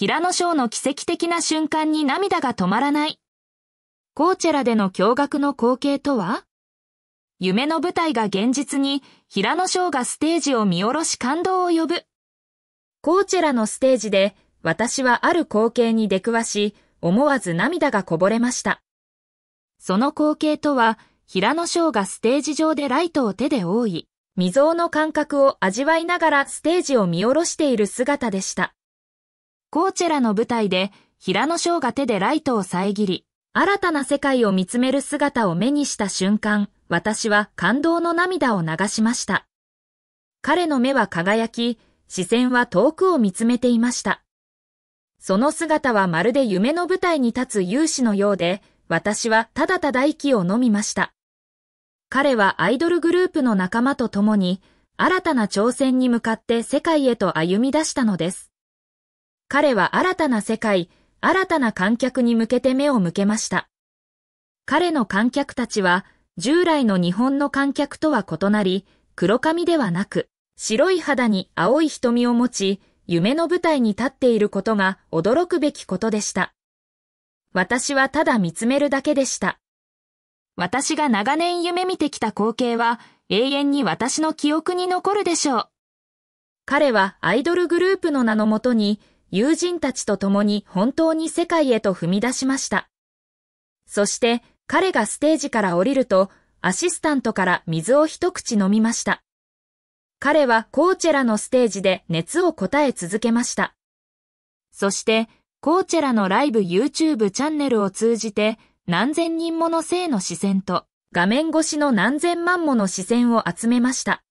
平野翔の奇跡的な瞬間に涙が止まらない。コーチェラでの驚愕の光景とは夢の舞台が現実に平野翔がステージを見下ろし感動を呼ぶ。コーチェラのステージで私はある光景に出くわし、思わず涙がこぼれました。その光景とは、平野翔がステージ上でライトを手で覆い、未曾有の感覚を味わいながらステージを見下ろしている姿でした。コーチェラの舞台で平野翔が手でライトを遮り、新たな世界を見つめる姿を目にした瞬間、私は感動の涙を流しました。彼の目は輝き、視線は遠くを見つめていました。その姿はまるで夢の舞台に立つ勇士のようで、私はただただ息を飲みました。彼はアイドルグループの仲間と共に、新たな挑戦に向かって世界へと歩み出したのです。彼は新たな世界、新たな観客に向けて目を向けました。彼の観客たちは、従来の日本の観客とは異なり、黒髪ではなく、白い肌に青い瞳を持ち、夢の舞台に立っていることが驚くべきことでした。私はただ見つめるだけでした。私が長年夢見てきた光景は永遠に私の記憶に残るでしょう。彼はアイドルグループの名のもとに友人たちと共に本当に世界へと踏み出しました。そして彼がステージから降りると、アシスタントから水を一口飲みました。彼はコーチェラのステージで熱を答え続けました。そして、コーチェラのライブ YouTube チャンネルを通じて、何千人もの性の視線と、画面越しの何千万もの視線を集めました。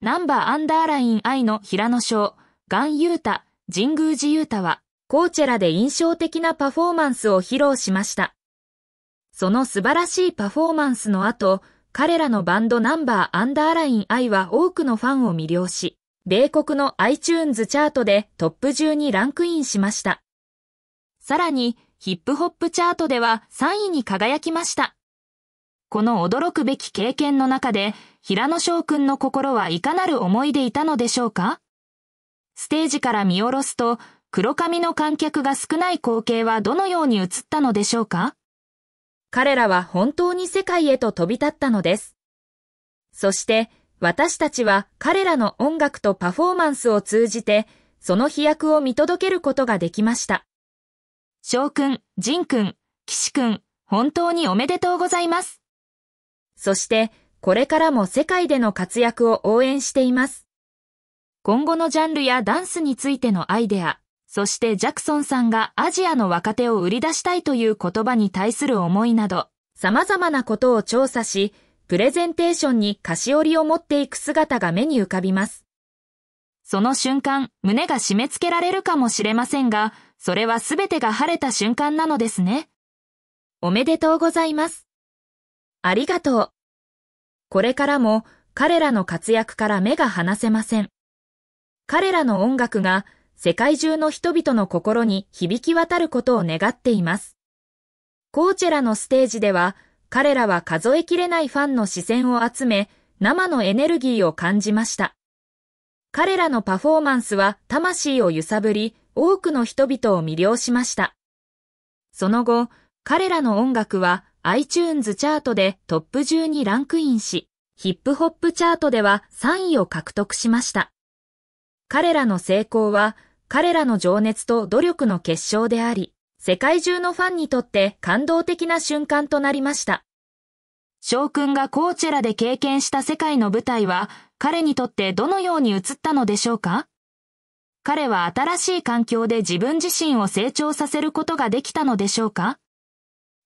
ナンバーアンダーライン愛の平野翔、ガンユータ、神宮寺勇太は、コーチェラで印象的なパフォーマンスを披露しました。その素晴らしいパフォーマンスの後、彼らのバンドナンバーアンダーライン I は多くのファンを魅了し、米国の iTunes チャートでトップ10にランクインしました。さらに、ヒップホップチャートでは3位に輝きました。この驚くべき経験の中で、平野翔くんの心はいかなる思いでいたのでしょうかステージから見下ろすと、黒髪の観客が少ない光景はどのように映ったのでしょうか彼らは本当に世界へと飛び立ったのです。そして、私たちは彼らの音楽とパフォーマンスを通じて、その飛躍を見届けることができました。翔くん、仁くん、岸くん、本当におめでとうございます。そして、これからも世界での活躍を応援しています。今後のジャンルやダンスについてのアイデア、そしてジャクソンさんがアジアの若手を売り出したいという言葉に対する思いなど、様々なことを調査し、プレゼンテーションに菓子折りを持っていく姿が目に浮かびます。その瞬間、胸が締め付けられるかもしれませんが、それは全てが晴れた瞬間なのですね。おめでとうございます。ありがとう。これからも彼らの活躍から目が離せません。彼らの音楽が世界中の人々の心に響き渡ることを願っています。コーチェラのステージでは彼らは数えきれないファンの視線を集め生のエネルギーを感じました。彼らのパフォーマンスは魂を揺さぶり多くの人々を魅了しました。その後、彼らの音楽は iTunes チャートでトップ10にランクインし、ヒップホップチャートでは3位を獲得しました。彼らの成功は、彼らの情熱と努力の結晶であり、世界中のファンにとって感動的な瞬間となりました。翔くんがコーチェラで経験した世界の舞台は、彼にとってどのように映ったのでしょうか彼は新しい環境で自分自身を成長させることができたのでしょうか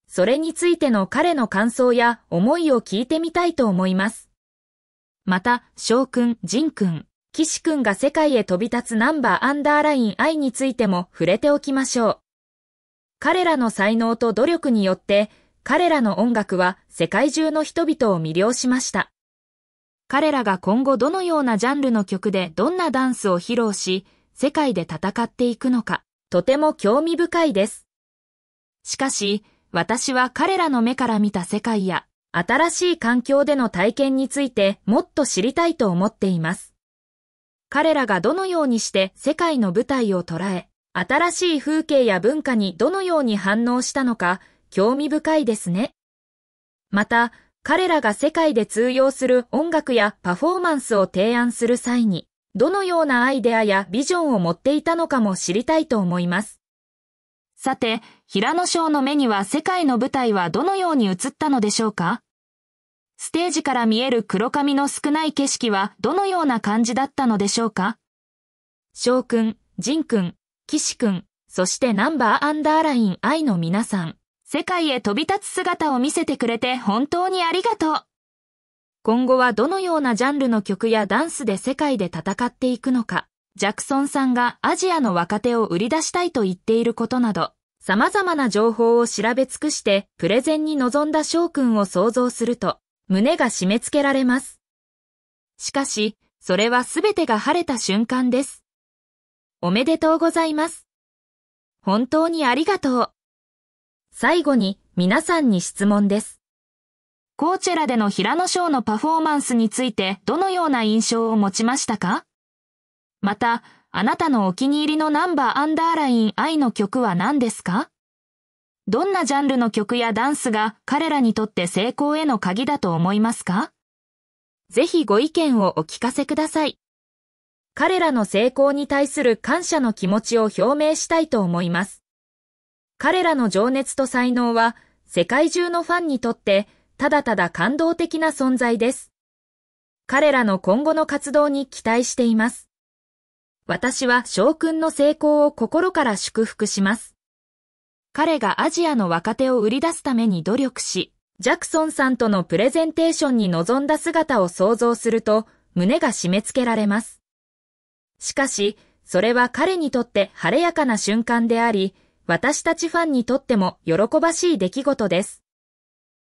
それについての彼の感想や思いを聞いてみたいと思います。また、翔くん、仁くん、岸くんが世界へ飛び立つナンバーアンダーライン I についても触れておきましょう。彼らの才能と努力によって、彼らの音楽は世界中の人々を魅了しました。彼らが今後どのようなジャンルの曲でどんなダンスを披露し、世界で戦っていくのか、とても興味深いです。しかし、私は彼らの目から見た世界や、新しい環境での体験についてもっと知りたいと思っています。彼らがどのようにして世界の舞台を捉え、新しい風景や文化にどのように反応したのか興味深いですね。また、彼らが世界で通用する音楽やパフォーマンスを提案する際に、どのようなアイデアやビジョンを持っていたのかも知りたいと思います。さて、平野賞の目には世界の舞台はどのように映ったのでしょうかステージから見える黒髪の少ない景色はどのような感じだったのでしょうか翔くん、仁くん、岸くん、そしてナンバーアンダーライン愛の皆さん、世界へ飛び立つ姿を見せてくれて本当にありがとう。今後はどのようなジャンルの曲やダンスで世界で戦っていくのか、ジャクソンさんがアジアの若手を売り出したいと言っていることなど、様々な情報を調べ尽くしてプレゼンに臨んだ翔くんを想像すると、胸が締め付けられます。しかし、それはすべてが晴れた瞬間です。おめでとうございます。本当にありがとう。最後に皆さんに質問です。コーチェラでの平野賞のパフォーマンスについてどのような印象を持ちましたかまた、あなたのお気に入りのナンバーアンダーライン愛の曲は何ですかどんなジャンルの曲やダンスが彼らにとって成功への鍵だと思いますかぜひご意見をお聞かせください。彼らの成功に対する感謝の気持ちを表明したいと思います。彼らの情熱と才能は世界中のファンにとってただただ感動的な存在です。彼らの今後の活動に期待しています。私は翔くんの成功を心から祝福します。彼がアジアの若手を売り出すために努力し、ジャクソンさんとのプレゼンテーションに臨んだ姿を想像すると、胸が締め付けられます。しかし、それは彼にとって晴れやかな瞬間であり、私たちファンにとっても喜ばしい出来事です。